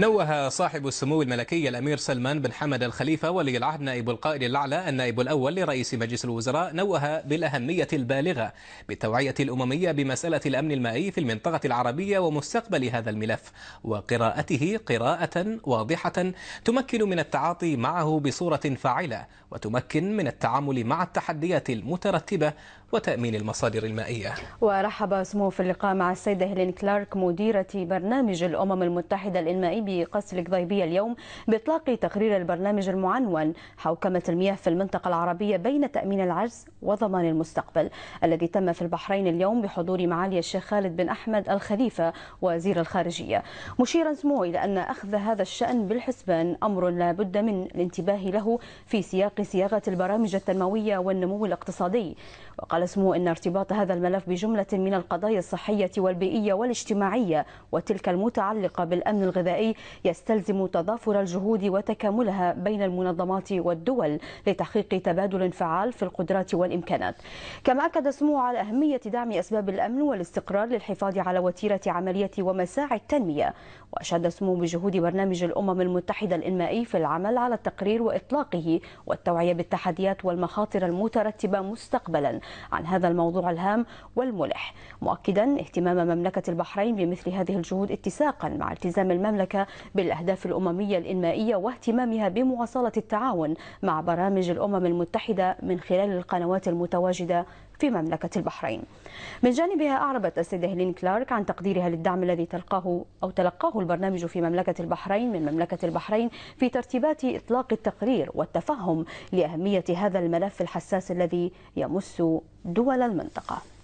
نوه صاحب السمو الملكي الأمير سلمان بن حمد الخليفة ولي العهد نائب القائد الأعلى النائب الأول لرئيس مجلس الوزراء نوه بالأهمية البالغة بالتوعية الأممية بمسألة الأمن المائي في المنطقة العربية ومستقبل هذا الملف وقراءته قراءة واضحة تمكن من التعاطي معه بصورة فاعلة وتمكن من التعامل مع التحديات المترتبة وتأمين المصادر المائية ورحب سمو في اللقاء مع السيدة هيلين كلارك مديرة برنامج الأمم المتحدة الإنمائي بقصر القضيبية اليوم بإطلاق تقرير البرنامج المعنون حوكمة المياه في المنطقة العربية بين تأمين العجز وضمان المستقبل الذي تم في البحرين اليوم بحضور معالي الشيخ خالد بن أحمد الخليفة وزير الخارجية مشيرا سمو إلى أن أخذ هذا الشأن بالحسبان أمر لا بد من الانتباه له في سياق صياغة البرامج التنموية والنمو الاقتصادي وقال سمو إن ارتباط هذا الملف بجملة من القضايا الصحية والبيئية والاجتماعية وتلك المتعلقة بالأمن الغذائي يستلزم تضافر الجهود وتكاملها بين المنظمات والدول لتحقيق تبادل فعال في القدرات والإمكانات كما أكد سمو على أهمية دعم أسباب الأمن والاستقرار للحفاظ على وتيرة عملية ومساعي التنمية وأشاد سمو بجهود برنامج الأمم المتحدة الإنمائي في العمل على التقرير وإطلاقه والتوعية بالتحديات والمخاطر المترتبة مستقبلا عن هذا الموضوع الهام والملح مؤكدا اهتمام مملكة البحرين بمثل هذه الجهود اتساقا مع التزام المملكة بالأهداف الأممية الإنمائية واهتمامها بمواصلة التعاون مع برامج الأمم المتحدة من خلال القنوات المتواجدة في مملكة البحرين من جانبها أعربت السيدة هيلين كلارك عن تقديرها للدعم الذي تلقاه أو تلقاه البرنامج في مملكة البحرين من مملكة البحرين في ترتيبات إطلاق التقرير والتفهم لأهمية هذا الملف الحساس الذي يمس دول المنطقة